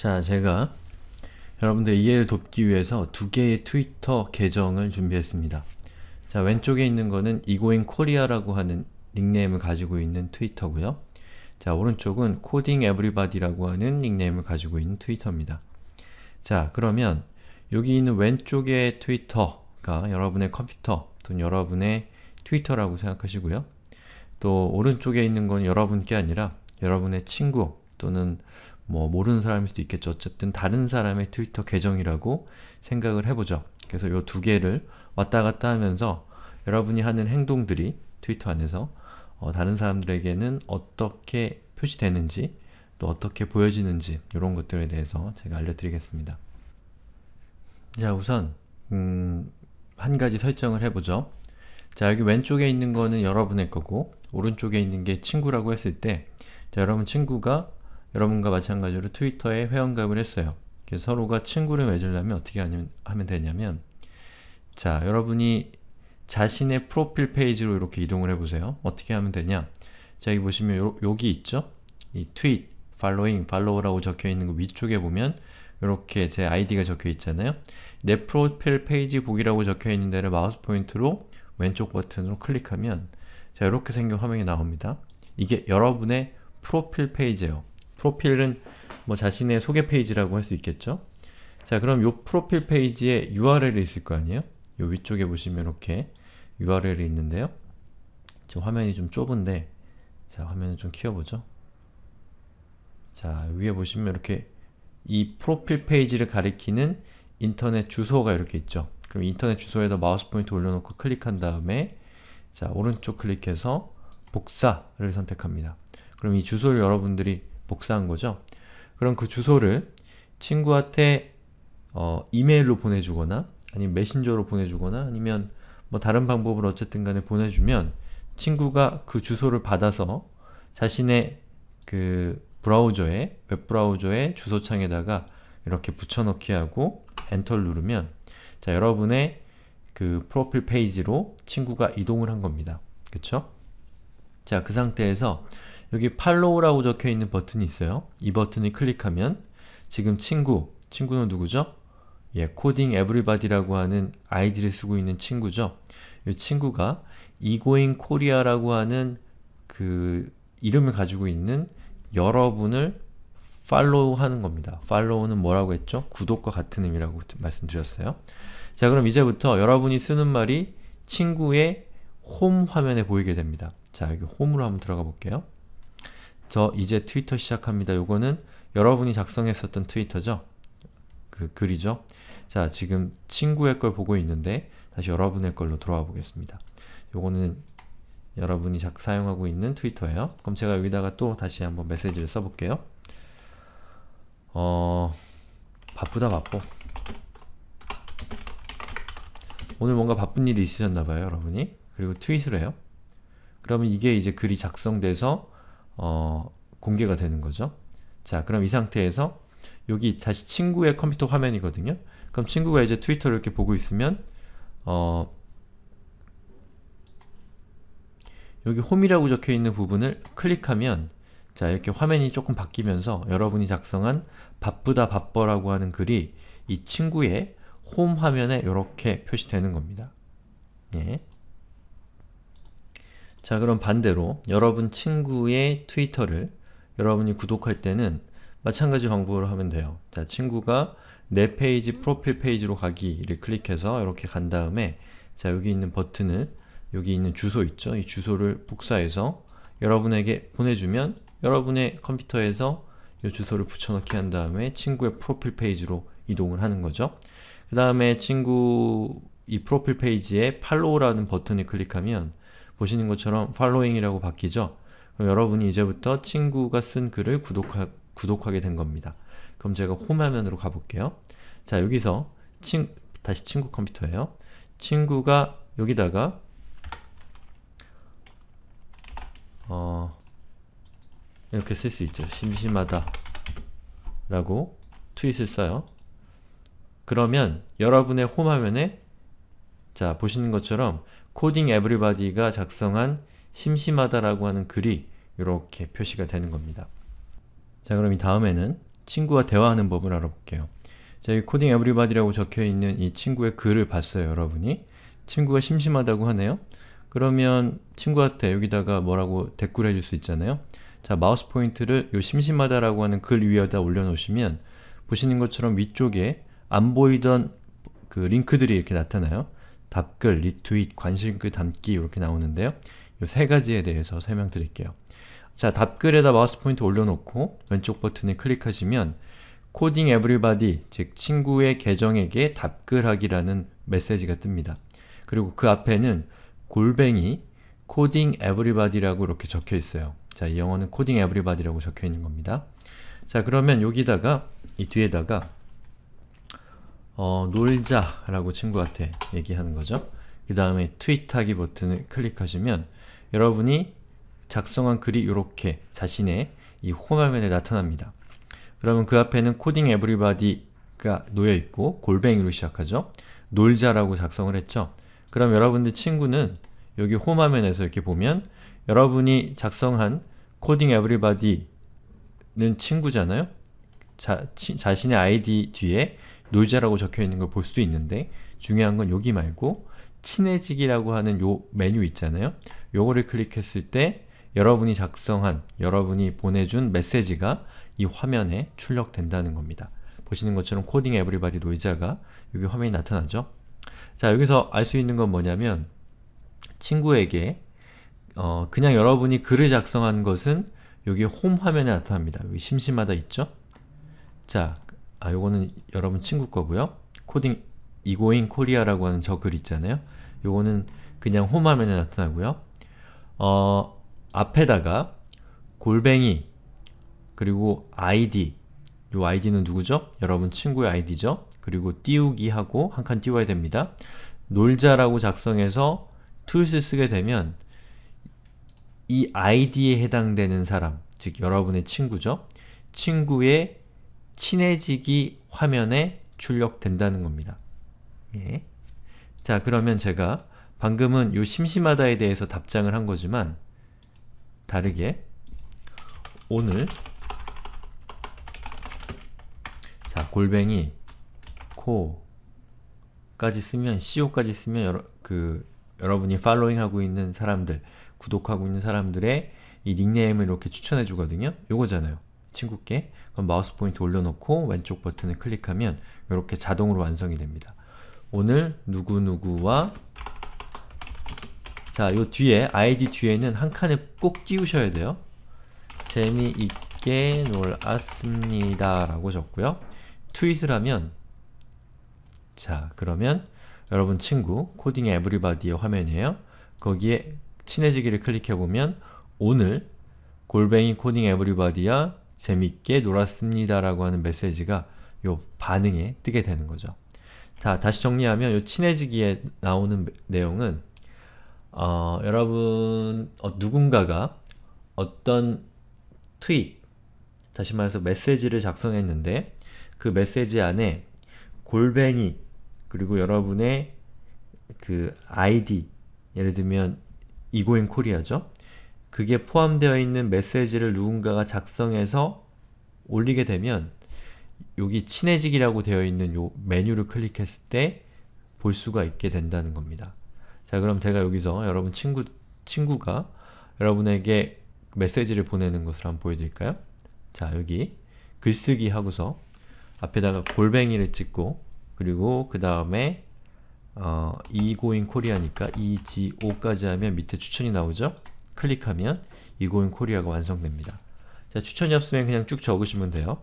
자, 제가 여러분들 이해를 돕기 위해서 두 개의 트위터 계정을 준비했습니다. 자, 왼쪽에 있는 거는 이고인 코리아라고 하는 닉네임을 가지고 있는 트위터고요. 자, 오른쪽은 코딩 에브리바디라고 하는 닉네임을 가지고 있는 트위터입니다. 자, 그러면 여기 있는 왼쪽의 트위터가 여러분의 컴퓨터 또는 여러분의 트위터라고 생각하시고요. 또 오른쪽에 있는 건 여러분께 아니라 여러분의 친구 또는 뭐 모르는 사람일 수도 있겠죠. 어쨌든 다른 사람의 트위터 계정이라고 생각을 해보죠. 그래서 이 두 개를 왔다 갔다 하면서 여러분이 하는 행동들이 트위터 안에서 어, 다른 사람들에게는 어떻게 표시되는지 또 어떻게 보여지는지 이런 것들에 대해서 제가 알려드리겠습니다. 자 우선 음, 한 가지 설정을 해보죠. 자 여기 왼쪽에 있는 거는 여러분의 거고 오른쪽에 있는 게 친구라고 했을 때 자, 여러분 친구가 여러분과 마찬가지로 트위터에 회원가입을 했어요. 그래서 서로가 친구를 맺으려면 어떻게 하면 되냐면 자, 여러분이 자신의 프로필 페이지로 이렇게 이동을 해보세요. 어떻게 하면 되냐? 자, 여기 보시면 요, 여기 있죠? 이 트윗, 팔로잉, 팔로우라고 적혀있는 거 위쪽에 보면 이렇게 제 아이디가 적혀있잖아요. 내 프로필 페이지 보기라고 적혀있는 데를 마우스 포인트로 왼쪽 버튼으로 클릭하면 자, 이렇게 생긴 화면이 나옵니다. 이게 여러분의 프로필 페이지예요. 프로필은 뭐 자신의 소개 페이지라고 할 수 있겠죠? 자 그럼 요 프로필 페이지에 URL이 있을 거 아니에요? 요 위쪽에 보시면 이렇게 URL이 있는데요. 지금 화면이 좀 좁은데 자 화면을 좀 키워보죠. 자 위에 보시면 이렇게 이 프로필 페이지를 가리키는 인터넷 주소가 이렇게 있죠. 그럼 인터넷 주소에다 마우스 포인트 올려놓고 클릭한 다음에 자 오른쪽 클릭해서 복사를 선택합니다. 그럼 이 주소를 여러분들이 복사한 거죠. 그럼 그 주소를 친구한테 어, 이메일로 보내주거나 아니면 메신저로 보내주거나 아니면 뭐 다른 방법으로 어쨌든 간에 보내주면 친구가 그 주소를 받아서 자신의 그 브라우저에 웹브라우저의 주소창에다가 이렇게 붙여넣기 하고 엔터를 누르면 자 여러분의 그 프로필 페이지로 친구가 이동을 한 겁니다. 그쵸? 자그 상태에서 여기 팔로우라고 적혀 있는 버튼이 있어요. 이 버튼을 클릭하면 지금 친구, 친구는 누구죠? 예, 코딩 에브리바디라고 하는 아이디를 쓰고 있는 친구죠. 이 친구가 이고잉 코리아라고 하는 그 이름을 가지고 있는 여러분을 팔로우 하는 겁니다. 팔로우는 뭐라고 했죠? 구독과 같은 의미라고 말씀드렸어요. 자 그럼 이제부터 여러분이 쓰는 말이 친구의 홈 화면에 보이게 됩니다. 자 여기 홈으로 한번 들어가 볼게요. 저 이제 트위터 시작합니다. 요거는 여러분이 작성했었던 트위터죠? 그 글이죠? 자, 지금 친구의 걸 보고 있는데 다시 여러분의 걸로 돌아와 보겠습니다. 요거는 여러분이 작, 사용하고 있는 트위터예요. 그럼 제가 여기다가 또 다시 한번 메시지를 써볼게요. 어... 바쁘다 바빠. 오늘 뭔가 바쁜 일이 있으셨나봐요, 여러분이. 그리고 트윗을 해요. 그러면 이게 이제 글이 작성돼서 어, 공개가 되는 거죠. 자, 그럼 이 상태에서 여기 다시 친구의 컴퓨터 화면이거든요. 그럼 친구가 이제 트위터를 이렇게 보고 있으면 어, 여기 홈이라고 적혀있는 부분을 클릭하면 자 이렇게 화면이 조금 바뀌면서 여러분이 작성한 바쁘다 바뻐라고 하는 글이 이 친구의 홈 화면에 이렇게 표시되는 겁니다. 예. 자, 그럼 반대로 여러분 친구의 트위터를 여러분이 구독할 때는 마찬가지 방법으로 하면 돼요. 자, 친구가 내 페이지 프로필 페이지로 가기를 클릭해서 이렇게 간 다음에 자, 여기 있는 버튼을 여기 있는 주소 있죠? 이 주소를 복사해서 여러분에게 보내주면 여러분의 컴퓨터에서 이 주소를 붙여넣기 한 다음에 친구의 프로필 페이지로 이동을 하는 거죠. 그 다음에 친구 이 프로필 페이지에 팔로우라는 버튼을 클릭하면 보시는 것처럼 f o o l l w i n g 이라고 바뀌죠? 그럼 여러분이 이제부터 친구가 쓴 글을 구독하, 구독하게 된 겁니다. 그럼 제가 홈 화면으로 가볼게요. 자 여기서 친, 다시 친구 컴퓨터예요. 친구가 여기다가 어, 이렇게 쓸 수 있죠. 심심하다 라고 트윗을 써요. 그러면 여러분의 홈 화면에 자 보시는 것처럼 코딩 에브리바디가 작성한 심심하다라고 하는 글이 이렇게 표시가 되는 겁니다. 자 그럼 이 다음에는 친구와 대화하는 법을 알아볼게요. 자, 이 코딩 에브리바디라고 적혀있는 이 친구의 글을 봤어요, 여러분이. 친구가 심심하다고 하네요. 그러면 친구한테 여기다가 뭐라고 댓글을 해줄 수 있잖아요. 자, 마우스 포인트를 요 심심하다라고 하는 글 위에다 올려놓으시면 보시는 것처럼 위쪽에 안 보이던 그 링크들이 이렇게 나타나요. 답글, 리트윗, 관심글 담기 이렇게 나오는데요. 이 세 가지에 대해서 설명드릴게요. 자, 답글에다 마우스 포인트 올려놓고 왼쪽 버튼을 클릭하시면 코딩 에브리바디, 즉 친구의 계정에게 답글하기라는 메시지가 뜹니다. 그리고 그 앞에는 골뱅이 코딩 에브리바디라고 이렇게 적혀 있어요. 자, 이 영어는 코딩 에브리바디라고 적혀 있는 겁니다. 자, 그러면 여기다가 이 뒤에다가 어, 놀자 라고 친구한테 얘기하는 거죠. 그 다음에 트윗하기 버튼을 클릭하시면 여러분이 작성한 글이 이렇게 자신의 이 홈화면에 나타납니다. 그러면 그 앞에는 코딩 에브리바디가 놓여있고 골뱅이로 시작하죠. 놀자라고 작성을 했죠. 그럼 여러분들 친구는 여기 홈화면에서 이렇게 보면 여러분이 작성한 코딩 에브리바디는 친구잖아요? 자, 치, 자신의 아이디 뒤에 놀자라고 적혀 있는 걸 볼 수 있는데 중요한 건 여기 말고 친해지기라고 하는 요 메뉴 있잖아요. 요거를 클릭했을 때 여러분이 작성한, 여러분이 보내준 메시지가 이 화면에 출력된다는 겁니다. 보시는 것처럼 코딩 에브리바디 놀자가 여기 화면이 나타나죠. 자, 여기서 알 수 있는 건 뭐냐면 친구에게 어, 그냥 여러분이 글을 작성한 것은 여기 홈 화면에 나타납니다. 여기 심심하다 있죠? 자, 아 요거는 여러분 친구 거고요. 코딩 이고인 코리아라고 하는 저 글 있잖아요. 요거는 그냥 홈화면에 나타나고요. 어, 앞에다가 골뱅이 그리고 아 id 요이디는 누구죠? 여러분 친구의 아이디죠 그리고 띄우기 하고 한 칸 띄워야 됩니다. 놀자라고 작성해서 툴스 쓰게 되면 이아이디에 해당되는 사람, 즉 여러분의 친구죠? 친구의 친해지기 화면에 출력된다는 겁니다. 예. 자 그러면 제가 방금은 요 심심하다에 대해서 답장을 한 거지만 다르게 오늘 자 골뱅이 코까지 쓰면 co까지 쓰면 여러, 그 여러분이 팔로잉하고 있는 사람들 구독하고 있는 사람들의 이 닉네임을 이렇게 추천해 주거든요. 요거잖아요. 친구께 그럼 마우스 포인트 올려놓고 왼쪽 버튼을 클릭하면 이렇게 자동으로 완성이 됩니다. 오늘 누구누구와 자, 요 뒤에 아이디 뒤에는 한 칸에 꼭 끼우셔야 돼요. 재미있게 놀았습니다 라고 적고요. 트윗을 하면 자, 그러면 여러분 친구 코딩 에브리바디의 화면이에요. 거기에 친해지기를 클릭해보면 오늘 골뱅이 코딩 에브리바디야 재밌게 놀았습니다라고 하는 메시지가 요 반응에 뜨게 되는 거죠. 자, 다시 정리하면 요 친해지기에 나오는 내용은 어, 여러분 어, 누군가가 어떤 트윗, 다시 말해서 메시지를 작성했는데 그 메시지 안에 골뱅이 그리고 여러분의 그 아이디 예를 들면 이고인 코리아죠. 그게 포함되어 있는 메시지를 누군가가 작성해서 올리게 되면 여기 친해지기라고 되어 있는 요 메뉴를 클릭했을 때 볼 수가 있게 된다는 겁니다. 자 그럼 제가 여기서 여러분 친구, 친구가 여러분에게 메시지를 보내는 것을 한번 보여드릴까요? 자 여기 글쓰기 하고서 앞에다가 골뱅이를 찍고 그리고 그 다음에 어, 이고인 코리아니까 EGO까지 하면 밑에 추천이 나오죠? 클릭하면 이고인 코리아가 완성됩니다. 자, 추천이 없으면 그냥 쭉 적으시면 돼요.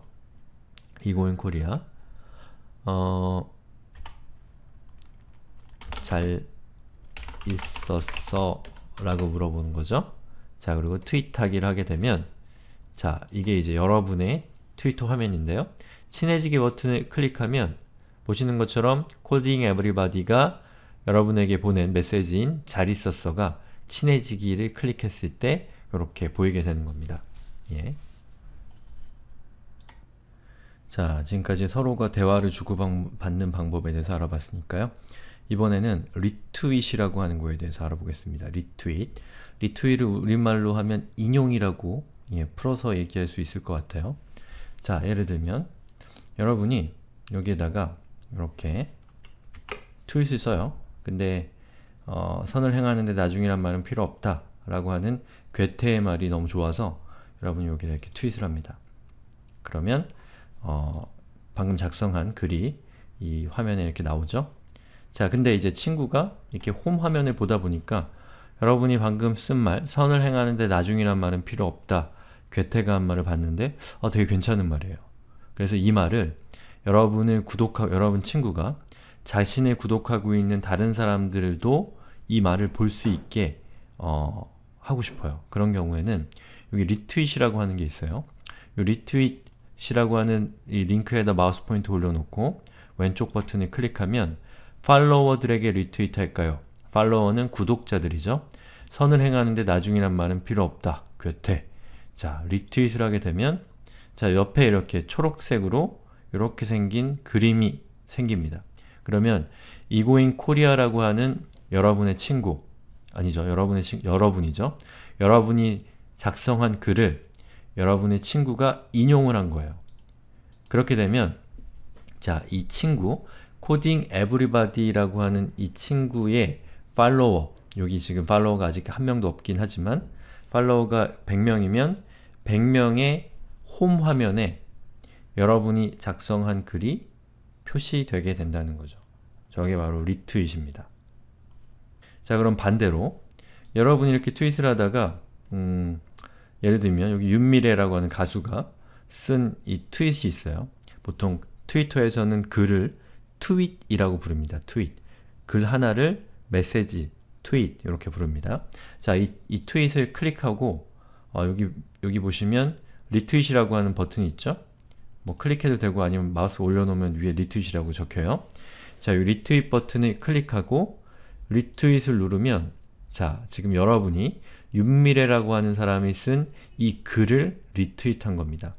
이고인 코리아 어... 잘 있었어? 라고 물어보는 거죠. 자, 그리고 트윗하기를 하게 되면 자, 이게 이제 여러분의 트위터 화면인데요. 친해지기 버튼을 클릭하면 보시는 것처럼 코딩 에브리바디가 여러분에게 보낸 메시지인 잘 있었어가 친해지기를 클릭했을 때 이렇게 보이게 되는 겁니다. 예. 자, 지금까지 서로가 대화를 주고받는 방법에 대해서 알아봤으니까요. 이번에는 리트윗이라고 하는 거에 대해서 알아보겠습니다. 리트윗. 리트윗을 우리말로 하면 인용이라고 예, 풀어서 얘기할 수 있을 것 같아요. 자, 예를 들면 여러분이 여기에다가 이렇게 트윗을 써요. 근데 어, 선을 행하는데 나중이란 말은 필요 없다라고 하는 괴테의 말이 너무 좋아서 여러분이 여기다 이렇게 트윗을 합니다. 그러면 어, 방금 작성한 글이 이 화면에 이렇게 나오죠? 자, 근데 이제 친구가 이렇게 홈 화면을 보다 보니까 여러분이 방금 쓴 말, 선을 행하는데 나중이란 말은 필요 없다. 괴테가 한 말을 봤는데 어, 되게 괜찮은 말이에요. 그래서 이 말을 여러분을 구독하 고 여러분 친구가 자신을 구독하고 있는 다른 사람들도 이 말을 볼 수 있게 어, 하고 싶어요. 그런 경우에는 여기 리트윗이라고 하는 게 있어요. 이 리트윗이라고 하는 이 링크에다 마우스 포인트 올려놓고 왼쪽 버튼을 클릭하면 팔로워들에게 리트윗할까요? 팔로워는 구독자들이죠. 선을 행하는데 나중이란 말은 필요 없다. 괴태. 자, 리트윗을 하게 되면 자, 옆에 이렇게 초록색으로 이렇게 생긴 그림이 생깁니다. 그러면 이고인 코리아라고 하는 여러분의 친구 아니죠. 여러분의 친 여러분이죠. 여러분이 작성한 글을 여러분의 친구가 인용을 한 거예요. 그렇게 되면 자, 이 친구 코딩 에브리바디라고 하는 이 친구의 팔로워 여기 지금 팔로워가 아직 한 명도 없긴 하지만 팔로워가 100명이면 100명의 홈 화면에 여러분이 작성한 글이 표시되게 된다는 거죠. 저게 바로 리트윗입니다. 자, 그럼 반대로 여러분이 이렇게 트윗을 하다가 음, 예를 들면 여기 윤미래라고 하는 가수가 쓴 이 트윗이 있어요. 보통 트위터에서는 글을 트윗이라고 부릅니다. 트윗. 글 하나를 메시지, 트윗 이렇게 부릅니다. 자, 이, 이 트윗을 클릭하고 어, 여기 여기 보시면 리트윗이라고 하는 버튼이 있죠? 뭐 클릭해도 되고 아니면 마우스 올려놓으면 위에 리트윗이라고 적혀요. 자, 이 리트윗 버튼을 클릭하고 리트윗을 누르면 자, 지금 여러분이 윤미래라고 하는 사람이 쓴 이 글을 리트윗한 겁니다.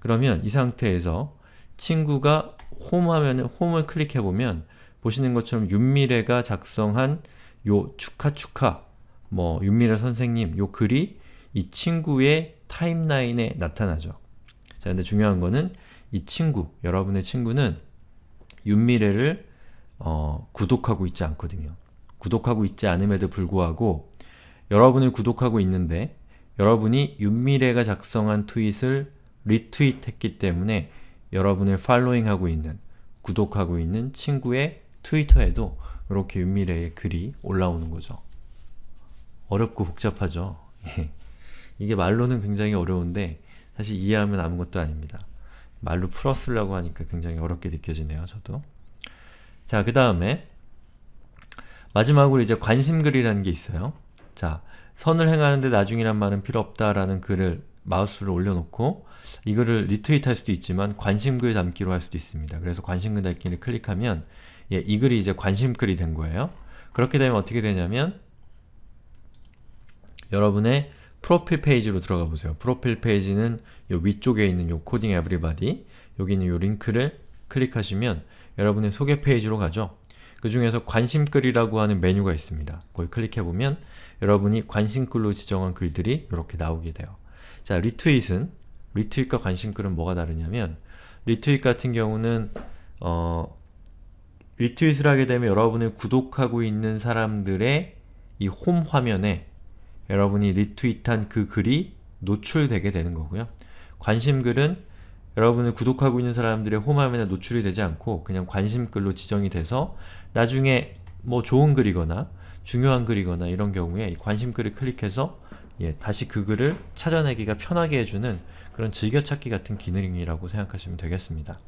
그러면 이 상태에서 친구가 홈 화면을 홈을 클릭해 보면 보시는 것처럼 윤미래가 작성한 요 축하 축하 뭐 윤미래 선생님 요 글이 이 친구의 타임라인에 나타나죠. 자, 근데 중요한 거는 이 친구, 여러분의 친구는 윤미래를 어, 구독하고 있지 않거든요. 구독하고 있지 않음에도 불구하고 여러분을 구독하고 있는데 여러분이 윤미래가 작성한 트윗을 리트윗했기 때문에 여러분을 팔로잉하고 있는, 구독하고 있는 친구의 트위터에도 이렇게 윤미래의 글이 올라오는 거죠. 어렵고 복잡하죠. 예. 이게 말로는 굉장히 어려운데 사실 이해하면 아무것도 아닙니다. 말로 풀었으려고 하니까 굉장히 어렵게 느껴지네요, 저도. 자, 그 다음에 마지막으로 이제 관심글이라는 게 있어요. 자, 선을 행하는데 나중이란 말은 필요 없다라는 글을 마우스를 올려놓고 이 글을 리트윗 할 수도 있지만 관심글 담기로 할 수도 있습니다. 그래서 관심글 담기를 클릭하면 예, 이 글이 이제 관심글이 된 거예요. 그렇게 되면 어떻게 되냐면 여러분의 프로필 페이지로 들어가 보세요. 프로필 페이지는 요 위쪽에 있는 요 코딩 에브리바디 여기 있는 요 링크를 클릭하시면 여러분의 소개 페이지로 가죠. 그 중에서 관심글이라고 하는 메뉴가 있습니다. 거기 클릭해보면 여러분이 관심글로 지정한 글들이 이렇게 나오게 돼요. 자, 리트윗은 리트윗과 관심글은 뭐가 다르냐면 리트윗 같은 경우는 어, 리트윗을 하게 되면 여러분을 구독하고 있는 사람들의 이 홈 화면에 여러분이 리트윗한 그 글이 노출되게 되는 거고요. 관심글은 여러분을 구독하고 있는 사람들의 홈화면에 노출이 되지 않고 그냥 관심글로 지정이 돼서 나중에 뭐 좋은 글이거나 중요한 글이거나 이런 경우에 관심글을 클릭해서 예, 다시 그 글을 찾아내기가 편하게 해주는 그런 즐겨찾기 같은 기능이라고 생각하시면 되겠습니다.